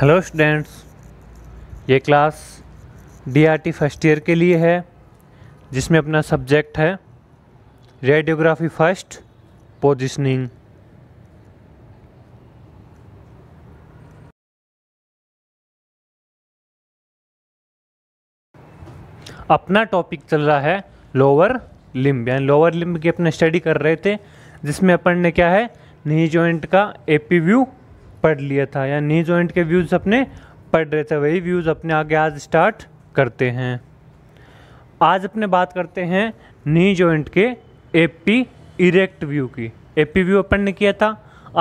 hello students ये class DRT first year के लिए है जिसमें अपना सब्जेक्ट है रेडियोग्राफी फर्स्ट पोजिशनिंग अपना टॉपिक चल रहा है लोअर लिम्ब यानी लोअर लिम्ब की अपने स्टडी कर रहे थे जिसमें अपन ने क्या है नी जॉइंट का एपी व्यू पढ़ लिया था या नी जॉइंट के व्यूज़ अपने पढ़ रहे थे वही व्यूज़ अपने आगे आज स्टार्ट करते हैं आज अपने बात करते हैं नी जॉइंट के एपी इरेक्ट व्यू की एपी व्यू अपन ने किया था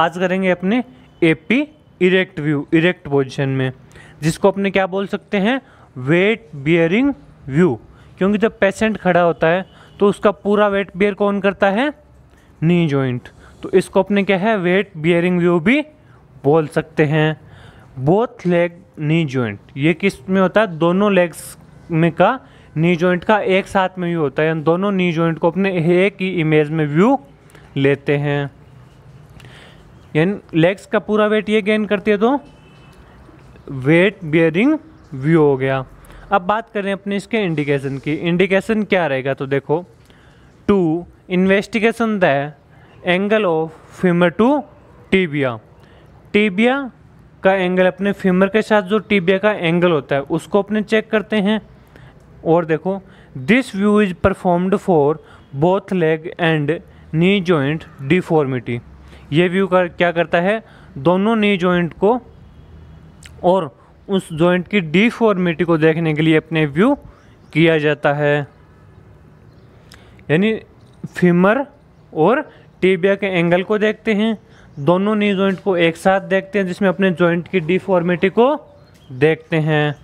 आज करेंगे अपने AP erect view erect position में जिसको अपने क्या बोल सकते हैं वेट बियरिंग व्यू क्योंकि जब पेशेंट खड़ा होता है तो उसका पूरा वेट बियर कौन करता है नी जॉइंट तो इसको अपने क्या है वेट बियरिंग व्यू भी बोल सकते हैं बोथ लेग नी जॉइंट ये किस में होता है दोनों लेग्स में का नी जॉइंट का एक साथ में व्यू होता है दोनों नी जॉइंट को अपने एक ही इमेज में व्यू लेते हैं यानी लेग्स का पूरा वेट ये गेन करती है तो वेट बियरिंग व्यू हो गया अब बात करें अपने इसके इंडिकेशन की इंडिकेशन क्या रहेगा तो देखो to investigation the angle of femur to tibia tibia का एंगल अपने फीमर के साथ जो टीबिया का एंगल होता है उसको अपने चेक करते हैं और देखो this view is performed for both leg and knee joint deformity ये व्यू कर क्या करता है दोनों नी जॉइंट को और उस जॉइंट की डिफॉर्मिटी को देखने के लिए अपने व्यू किया जाता है यानी फीमर और टीबिया के एंगल को देखते हैं दोनों नी जॉइंट को एक साथ देखते हैं जिसमें अपने जॉइंट की डिफॉर्मिटी को देखते हैं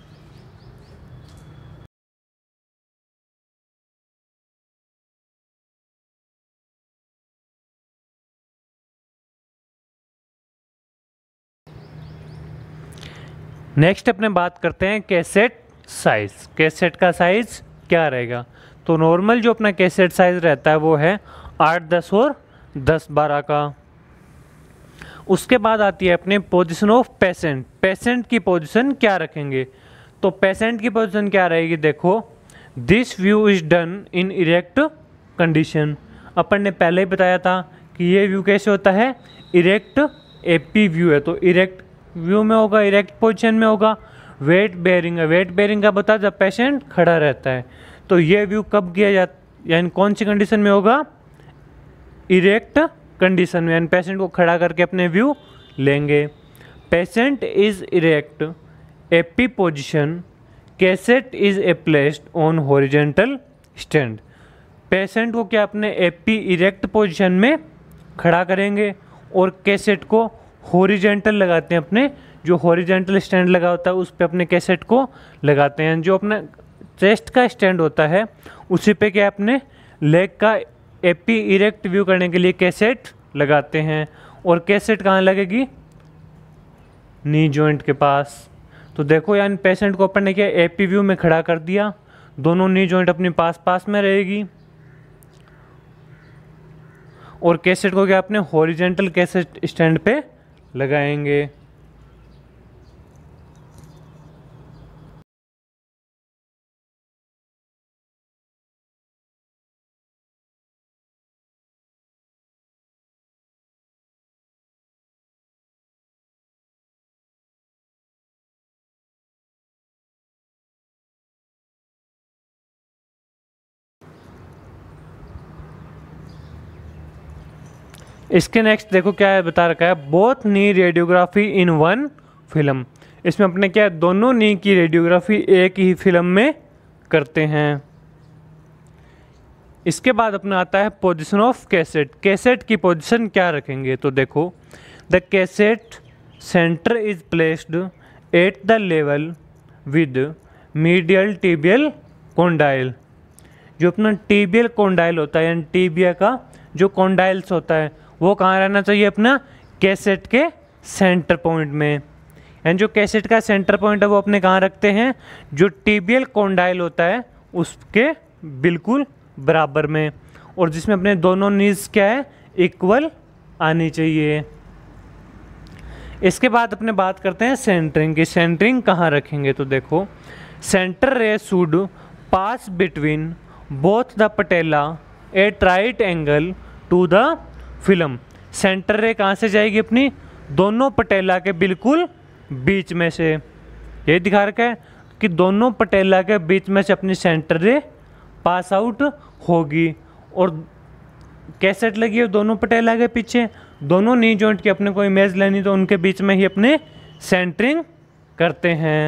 नेक्स्ट अपने बात करते हैं कैसेट साइज कैसेट का साइज क्या रहेगा तो नॉर्मल जो अपना कैसेट साइज रहता है वो है आठ दस और दस बारह का उसके बाद आती है अपने पोजिशन ऑफ पेशेंट पेशेंट की पोजिशन क्या रखेंगे तो पेशेंट की पोजिशन क्या रहेगी देखो this view is done in erect condition अपन ने पहले ही बताया था कि ये व्यू कैसे होता है इरेक्ट एपी व्यू है तो इरेक्ट व्यू में होगा इरेक्ट पोजिशन में होगा वेट बेयरिंग है वेट बेयरिंग का बता जब पेशेंट खड़ा रहता है तो ये व्यू कब किया जाता यानी कौन सी कंडीशन में होगा इरेक्ट कंडीशन में एंड पेशेंट को खड़ा करके अपने व्यू लेंगे patient is erect AP position cassette is a placed on horizontal stand patient को क्या अपने एपी इरेक्ट पोजिशन में खड़ा करेंगे और कैसेट को हॉरिजेंटल लगाते हैं अपने जो हॉरिजेंटल स्टैंड लगा होता है उस पर अपने कैसेट को लगाते हैं जो अपना चेस्ट का स्टैंड होता है उसी पे क्या अपने लेग का एपी इरेक्ट व्यू करने के लिए कैसेट लगाते हैं और कैसेट कहाँ लगेगी नी जॉइंट के पास तो देखो यानी पेशेंट को अपन ने क्या एपी व्यू में खड़ा कर दिया दोनों नी जॉइंट अपने पास पास में रहेगी और कैसेट को क्या अपने हॉरिजेंटल कैसेट स्टैंड पे लगाएंगे इसके नेक्स्ट देखो क्या है बता रखा है both knee radiography in one film इसमें अपने क्या है दोनों नी की रेडियोग्राफी एक ही फिल्म में करते हैं इसके बाद अपना आता है पोजिशन ऑफ कैसेट कैसेट की पोजिशन क्या रखेंगे तो देखो the cassette center is placed at the level with medial tibial condyle जो अपना टीबियल कोंडाइल होता है यानी टीबिया का जो कोंडाइल्स होता है वो कहाँ रहना चाहिए अपना कैसेट के सेंटर पॉइंट में एंड जो कैसेट का सेंटर पॉइंट है वो अपने कहाँ रखते हैं जो टीबियल कोंडाइल होता है उसके बिल्कुल बराबर में और जिसमें अपने दोनों नीज क्या है इक्वल आनी चाहिए इसके बाद अपने बात करते हैं सेंटरिंग की सेंटरिंग कहाँ रखेंगे तो देखो center ray should pass between both the patella at right angle to the film center ray कहाँ से जाएगी अपनी दोनों पटेला के बिल्कुल बीच में से ये दिखा रखा है कि दोनों पटेला के बीच में से अपनी सेंटर रे पास आउट होगी और कैसेट लगी है दोनों पटेला के पीछे दोनों नी जॉइंट की अपने को इमेज लेनी तो उनके बीच में ही अपने सेंटरिंग करते हैं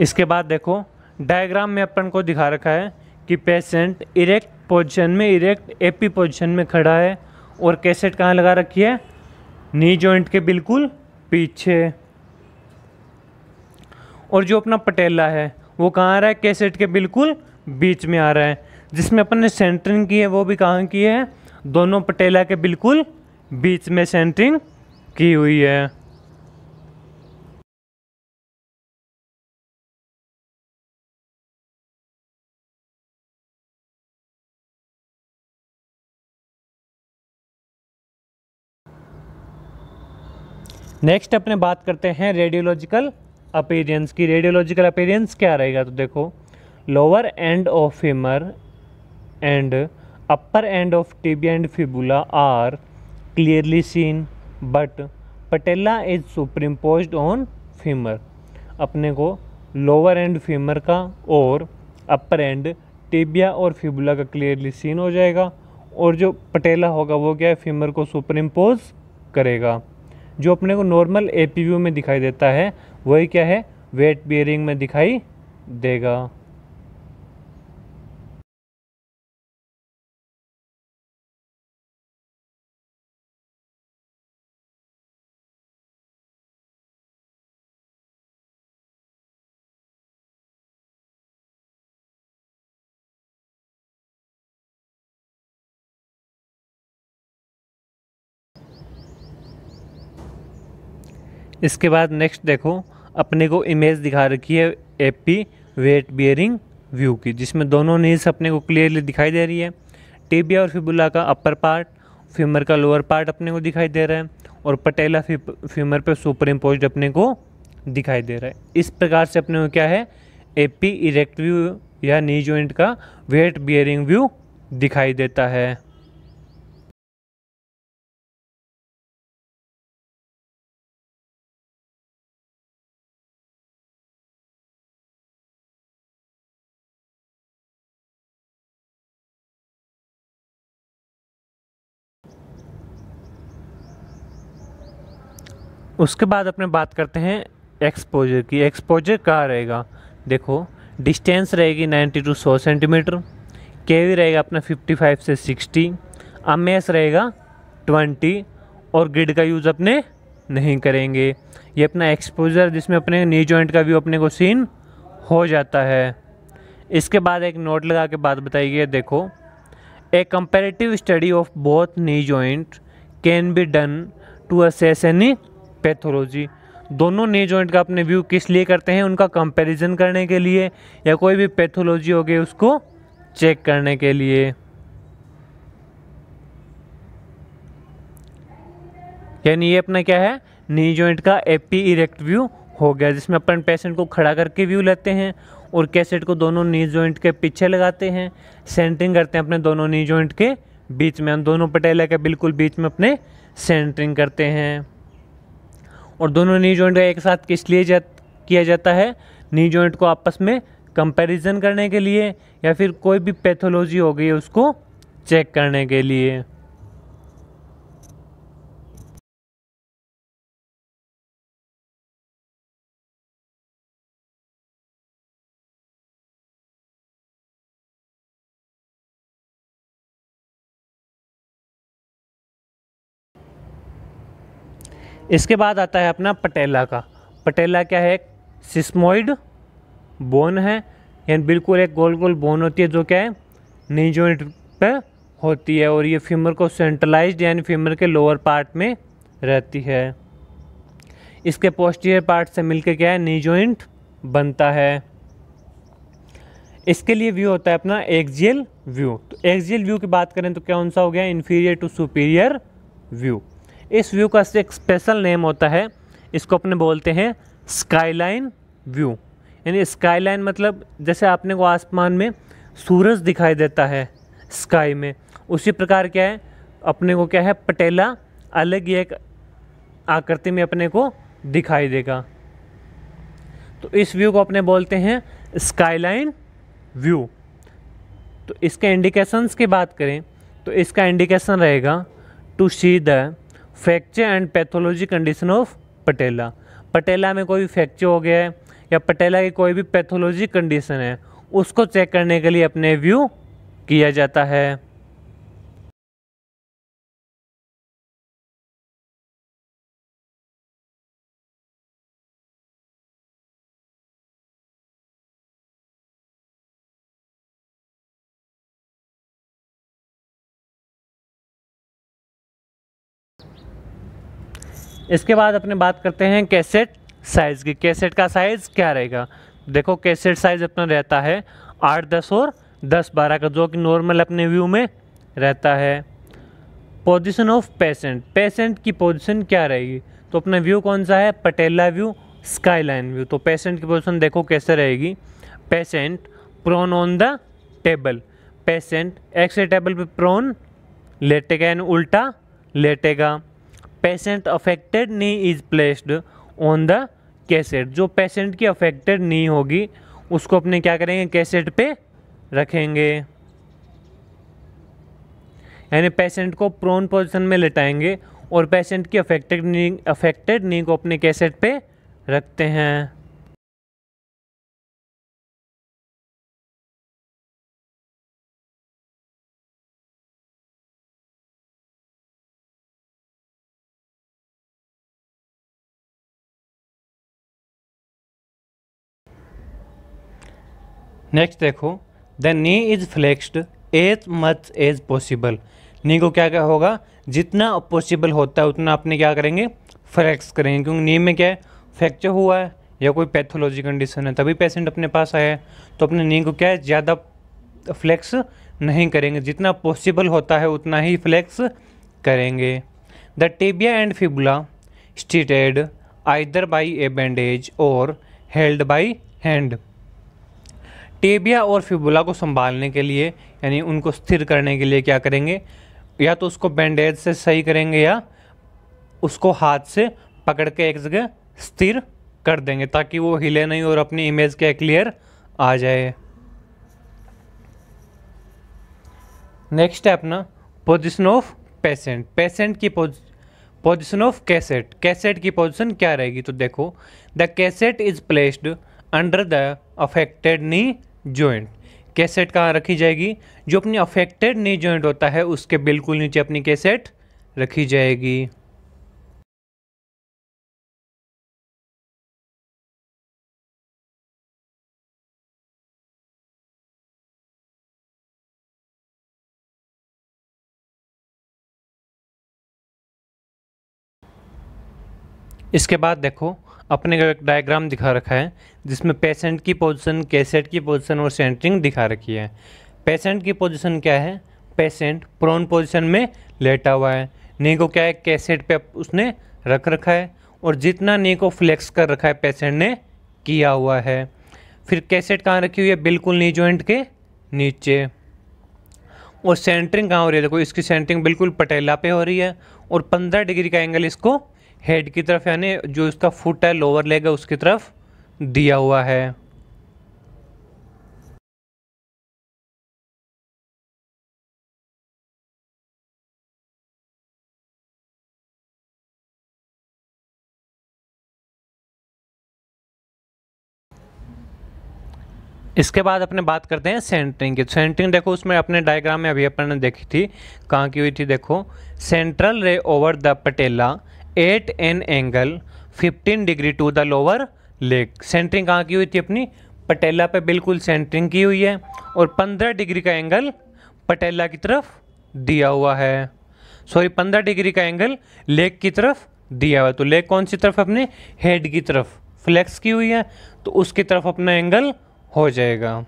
इसके बाद देखो डायग्राम में अपन को दिखा रखा है कि पेशेंट इरेक्ट पोजीशन में इरेक्ट एपी पोजीशन में खड़ा है और कैसेट कहाँ लगा रखी है नी जॉइंट के बिल्कुल पीछे और जो अपना पटेला है वो कहाँ आ रहा है कैसेट के बिल्कुल बीच में आ रहा है जिसमें अपन ने सेंटरिंग की है वो भी कहाँ की है दोनों पटेला के बिल्कुल बीच में सेंटरिंग की हुई है नेक्स्ट अपने बात करते हैं रेडियोलॉजिकल अपीरियंस की रेडियोलॉजिकल अपेरियंस क्या रहेगा तो देखो lower end of femur and upper end of tibia and fibula are clearly seen but patella is superimpose on femur अपने को लोअर एंड फीमर का और अपर एंड टिबिया और फिबुला का क्लियरली सीन हो जाएगा और जो पटेला होगा वो क्या है फीमर को सुपर इम्पोज करेगा जो अपने को नॉर्मल ए में दिखाई देता है वही क्या है वेट बियरिंग में दिखाई देगा इसके बाद नेक्स्ट देखो अपने को इमेज दिखा रखी है एपी वेट बियरिंग व्यू की जिसमें दोनों नीज अपने को क्लियरली दिखाई दे रही है टीबिया और फिबुला का अपर पार्ट फ्यूमर का लोअर पार्ट अपने को दिखाई दे रहा है और पटेला फ्यूमर पर सुपर इम्पोज अपने को दिखाई दे रहा है इस प्रकार से अपने को क्या है एपी इरेक्ट व्यू या नी जॉइंट का वेट बियरिंग व्यू दिखाई देता है उसके बाद अपने बात करते हैं एक्सपोजर की एक्सपोजर कहाँ रहेगा देखो डिस्टेंस रहेगी 90 टू 100 सेंटीमीटर केवी रहेगा अपना 55 से 60 एस रहेगा 20 और ग्रिड का यूज़ अपने नहीं करेंगे ये अपना एक्सपोजर जिसमें अपने नी जॉइंट का व्यू अपने को सीन हो जाता है इसके बाद एक नोट लगा के बात बताइए देखो a comparative study of both knee joint can be done to assess any pathology दोनों नी जॉइंट का अपने व्यू किस लिए करते हैं उनका कंपैरिजन करने के लिए या कोई भी पैथोलॉजी हो गई उसको चेक करने के लिए यानी ये अपना क्या है नी जॉइंट का एपी इरेक्ट व्यू हो गया जिसमें अपन पेशेंट को खड़ा करके व्यू लेते हैं और कैसेट को दोनों नी जॉइंट के पीछे लगाते हैं सेंटरिंग करते हैं अपने दोनों नी जॉइंट के बीच में हम दोनों पटेला के बिल्कुल बीच में अपने सेंटरिंग करते हैं और दोनों नी जॉइंट का एक साथ किस लिए जा किया जाता है नी जॉइंट को आपस में कंपैरिजन करने के लिए या फिर कोई भी पैथोलॉजी हो गई उसको चेक करने के लिए इसके बाद आता है अपना पटेला का पटेला क्या है सिस्मोइड बोन है यानी बिल्कुल एक गोल गोल बोन होती है जो क्या है नी जॉइंट पे होती है और ये फीमर को सेंट्रलाइज्ड यानी फीमर के लोअर पार्ट में रहती है इसके पोस्टीरियर पार्ट से मिलकर क्या है नी जॉइंट बनता है इसके लिए व्यू होता है अपना एक्जियल व्यू तो एक्जियल व्यू की बात करें तो क्या कौन सा हो गया इन्फीरियर टू सुपीरियर व्यू इस व्यू का एक स्पेशल नेम होता है इसको अपने बोलते हैं स्काईलाइन व्यू यानी स्काईलाइन मतलब जैसे आपने को आसमान में सूरज दिखाई देता है स्काई में उसी प्रकार क्या है अपने को क्या है पटेला अलग ही एक आकृति में अपने को दिखाई देगा तो इस व्यू को अपने बोलते हैं स्काईलाइन व्यू तो इसके इंडिकेशंस की बात करें तो इसका इंडिकेशन रहेगा to see the fracture and pathology condition of patella patella में कोई फ्रैक्चर हो गया है या पटेला की कोई भी पैथोलॉजी कंडीशन है उसको चेक करने के लिए अपने व्यू किया जाता है इसके बाद अपने बात करते हैं कैसेट साइज़ की कैसेट का साइज़ क्या रहेगा देखो कैसेट साइज़ अपना रहता है आठ दस और दस बारह का जो कि नॉर्मल अपने व्यू में रहता है पोजीशन ऑफ पेशेंट पेशेंट की पोजीशन क्या रहेगी तो अपना व्यू कौन सा है patella view skyline view तो पेशेंट की पोजीशन देखो कैसे रहेगी patient prone on the table patient एक्से टेबल पे प्रोन लेटेगा यानी उल्टा लेटेगा patient affected knee is placed on the cassette जो पेशेंट की अफेक्टेड नी होगी उसको अपने क्या करेंगे कैसेट पे रखेंगे यानी पेशेंट को प्रोन पोजिशन में लेटाएंगे और पेशेंट की अफेक्टेड नी अफेक्टेड नी को अपने कैसेट पे रखते हैं नेक्स्ट देखो the knee is flexed as much as possible knee को क्या क्या होगा जितना पॉसिबल होता है उतना अपने क्या करेंगे फ्लैक्स करेंगे क्योंकि नी में क्या है फ्रैक्चर हुआ है या कोई पैथोलॉजी कंडीशन है तभी पेशेंट अपने पास आया है तो अपने नी को क्या है ज़्यादा फ्लैक्स नहीं करेंगे जितना पॉसिबल होता है उतना ही फ्लैक्स करेंगे the tibia and fibula steadied either by a bandage और हेल्ड बाई हैंड टेबिया और फिबुला को संभालने के लिए यानी उनको स्थिर करने के लिए क्या करेंगे या तो उसको बैंडेज से सही करेंगे या उसको हाथ से पकड़ के एक जगह स्थिर कर देंगे ताकि वो हिले नहीं और अपनी इमेज क्या क्लियर आ जाए नेक्स्ट है अपना पोजिशन ऑफ पेशेंट पेशेंट की पोजिशन ऑफ कैसेट कैसेट की पोजिशन क्या रहेगी तो देखो the cassette is placed under the affected knee joint cassette कहाँ रखी जाएगी जो अपनी अफेक्टेड नी जॉइंट होता है उसके बिल्कुल नीचे अपनी कैसेट रखी जाएगी इसके बाद देखो अपने का एक डायग्राम दिखा रखा है जिसमें पेशेंट की पोजीशन कैसेट की पोजीशन और सेंटरिंग दिखा रखी है पेशेंट की पोजीशन क्या है पेशेंट प्रोन पोजीशन में लेटा हुआ है नी को क्या है कैसेट पे उसने रख रखा है और जितना नी को फ्लेक्स कर रखा है पेशेंट ने किया हुआ है फिर कैसेट कहाँ रखी हुई है बिल्कुल नी ज्वाइंट के नीचे और सेंटरिंग कहाँ हो रही है देखो इसकी सेंटरिंग बिल्कुल पटेला पे हो रही है और पंद्रह डिग्री का एंगल इसको हेड की तरफ यानी जो इसका फुट है लोअर लेग है उसकी तरफ दिया हुआ है इसके बाद अपने बात करते हैं सेंटरिंग की सेंटरिंग देखो उसमें अपने डायग्राम में अभी अपन ने देखी थी कहाँ की हुई थी देखो central ray over the patella at an angle 15 degree to the lower leg centering कहाँ की हुई थी अपनी पटेला पे बिल्कुल सेंटरिंग की हुई है और 15 डिग्री का एंगल पटेला की तरफ दिया हुआ है सॉरी 15 डिग्री का एंगल लेग की तरफ दिया हुआ है तो लेग कौन सी तरफ अपने हेड की तरफ फ्लेक्स की हुई है तो उसकी तरफ अपना एंगल हो जाएगा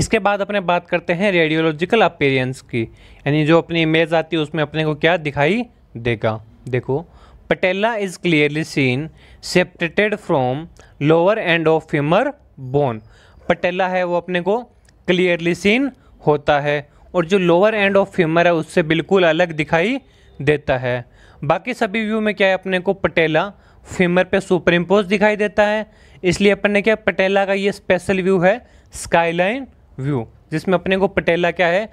इसके बाद अपने बात करते हैं रेडियोलॉजिकल अपेरियंस की यानी जो अपनी इमेज आती है उसमें अपने को क्या दिखाई देगा देखो patella is clearly seen separated from lower end of femur bone patella है वो अपने को क्लियरली सीन होता है और जो लोअर एंड ऑफ फ्यूमर है उससे बिल्कुल अलग दिखाई देता है बाकी सभी व्यू में क्या है अपने को पटेला फीमर पे सुपर इम्पोज दिखाई देता है इसलिए अपन ने क्या पटेला का ये स्पेशल व्यू है स्काईलाइन व्यू जिसमें अपने को पटेला क्या है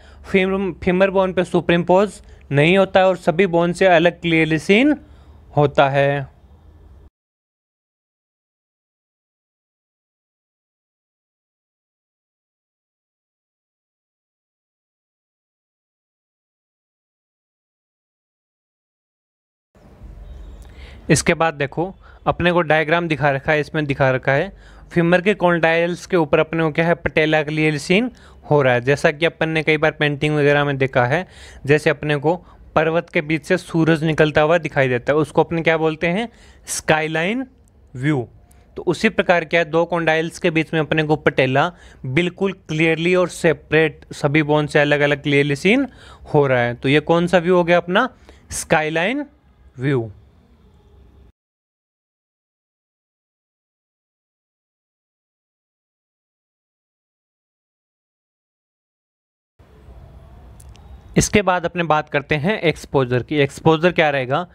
फीमर बोन पे सुपर इम्पोज नहीं होता है और सभी बोन से अलग क्लियलिसिन होता है इसके बाद देखो अपने को डायग्राम दिखा रखा है इसमें दिखा रखा है फ्यूमर के कॉन्टाइल्स के ऊपर अपने को क्या है पटेला क्लियर सीन हो रहा है जैसा कि अपन ने कई बार पेंटिंग वगैरह में देखा है जैसे अपने को पर्वत के बीच से सूरज निकलता हुआ दिखाई देता है उसको अपने क्या बोलते हैं स्काईलाइन व्यू तो उसी प्रकार क्या है दो कॉन्डाइल्स के बीच में अपने को पटेला बिल्कुल क्लियरली और सेपरेट सभी बोन से अलग अलग क्लियरली सीन हो रहा है तो ये कौन सा व्यू हो गया अपना स्काईलाइन व्यू इसके बाद अपने बात करते हैं एक्सपोजर की एक्सपोजर क्या रहेगा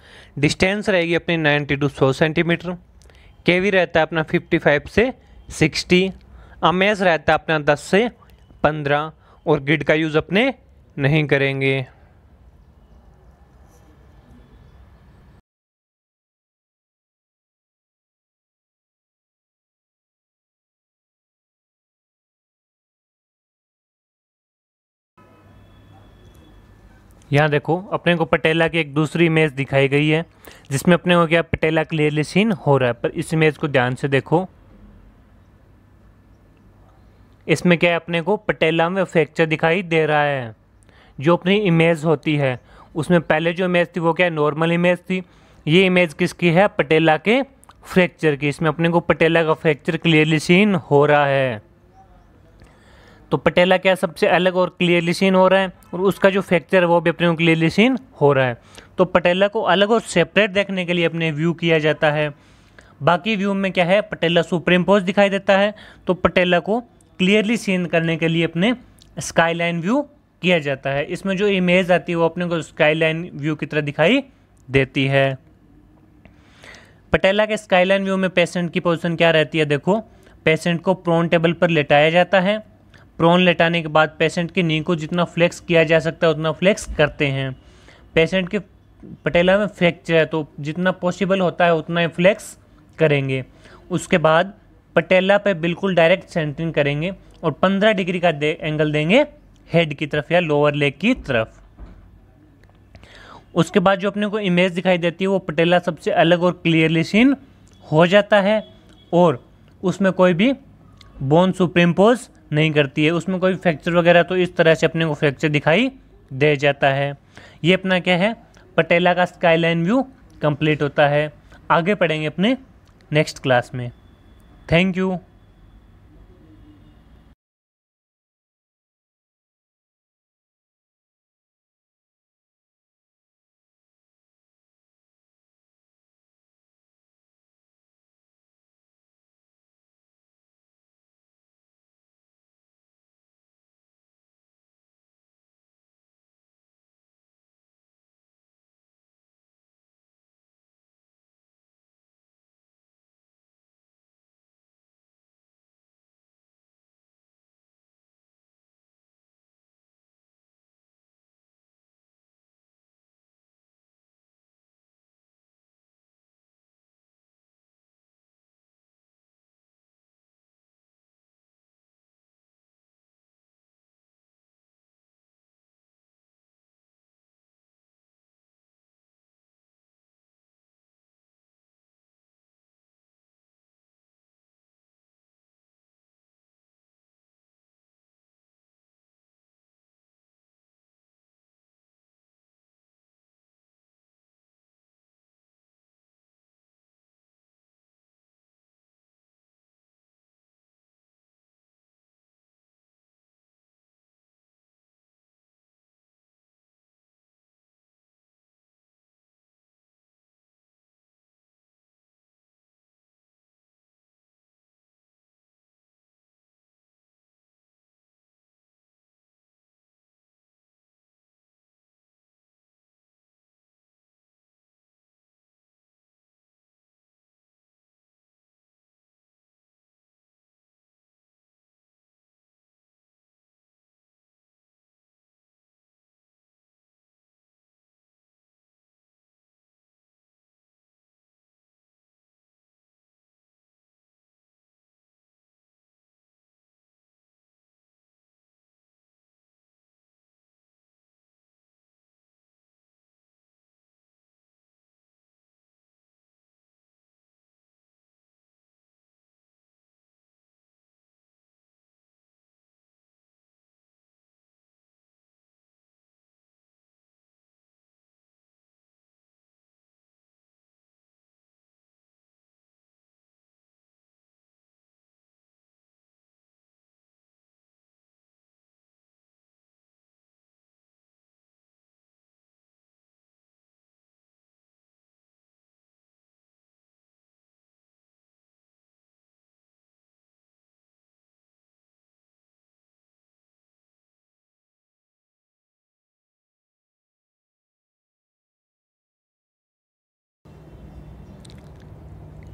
डिस्टेंस रहेगी अपनी 90 टू 100 सेंटीमीटर केवी रहता है अपना 55 से 60 अमेज रहता है अपना 10 से 15 और ग्रिड का यूज़ अपने नहीं करेंगे यहाँ देखो अपने को पटेला की एक दूसरी इमेज दिखाई गई है जिसमें अपने को क्या पटेला क्लियरली सीन हो रहा है पर इस इमेज को ध्यान से देखो इसमें क्या है अपने को पटेला में फ्रैक्चर दिखाई दे रहा है जो अपनी इमेज होती है उसमें पहले जो इमेज थी वो क्या नॉर्मल इमेज थी ये इमेज किसकी है पटेला के फ्रैक्चर की इसमें अपने को पटेला का फ्रैक्चर क्लियरली सीन हो रहा है तो पटेला क्या सबसे अलग और क्लियरली सीन हो रहा है और उसका जो फ्रैक्चर है वो भी अपने को क्लियरली सीन हो रहा है तो पटेला को अलग और सेपरेट देखने के लिए अपने व्यू किया जाता है बाकी व्यू में क्या है पटेला सुप्रीम पोज दिखाई देता है तो पटेला को क्लियरली सीन करने के लिए अपने स्काईलाइन व्यू किया जाता है इसमें जो इमेज आती है वो अपने को स्काईलाइन व्यू की तरह दिखाई देती है पटेला के स्काईलाइन व्यू में पेशेंट की पोजीशन क्या रहती है देखो पेशेंट को प्रोन टेबल पर लेटाया जाता है प्रोन लेटाने के बाद पेशेंट की नी को जितना फ्लेक्स किया जा सकता है उतना फ्लेक्स करते हैं पेशेंट के पटेला में फ्रैक्चर है तो जितना पॉसिबल होता है उतना ही फ्लेक्स करेंगे उसके बाद पटेला पे बिल्कुल डायरेक्ट सेंटरिंग करेंगे और 15 डिग्री का दे, एंगल देंगे हेड की तरफ या लोअर लेग की तरफ उसके बाद जो अपने को इमेज दिखाई देती है वो पटेला सबसे अलग और क्लियरली सीन हो जाता है और उसमें कोई भी बोन सुप्रीमपोज नहीं करती है उसमें कोई फ्रैक्चर वगैरह तो इस तरह से अपने को फ्रैक्चर दिखाई दे जाता है ये अपना क्या है पटेला का स्काईलाइन व्यू कंप्लीट होता है आगे पढ़ेंगे अपने नेक्स्ट क्लास में थैंक यू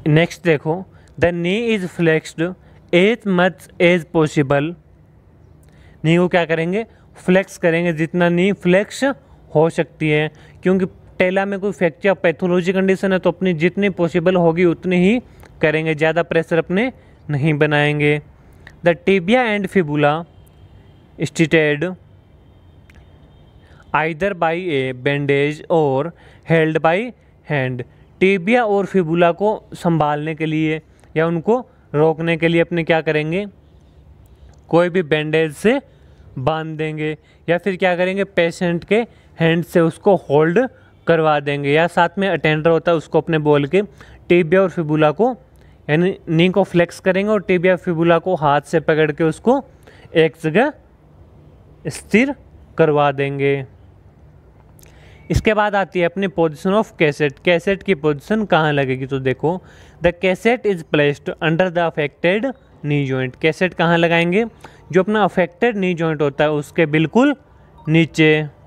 नेक्स्ट देखो the knee is flexed as much as possible knee को क्या करेंगे फ्लेक्स करेंगे जितना नी फ्लेक्स हो सकती है क्योंकि टेला में कोई फ्रैक्चर पैथोलॉजी कंडीशन है तो अपनी जितनी पॉसिबल होगी उतनी ही करेंगे ज़्यादा प्रेशर अपने नहीं बनाएंगे the tibia and fibula steadied either by a bandage और हेल्ड बाई हैंड टेबिया और फिबुला को संभालने के लिए या उनको रोकने के लिए अपने क्या करेंगे कोई भी बैंडेज से बांध देंगे या फिर क्या करेंगे पेशेंट के हैंड से उसको होल्ड करवा देंगे या साथ में अटेंडर होता है उसको अपने बोल के टेबिया और फिबुला को यानी नी को फ्लेक्स करेंगे और टेबिया फिबुला को हाथ से पकड़ के उसको एक जगह स्थिर करवा देंगे इसके बाद आती है अपनी पोजिशन ऑफ कैसेट कैसेट की पोजिशन कहाँ लगेगी तो देखो the cassette is placed under the affected knee joint cassette कहाँ लगाएंगे जो अपना अफेक्टेड नी जॉइंट होता है उसके बिल्कुल नीचे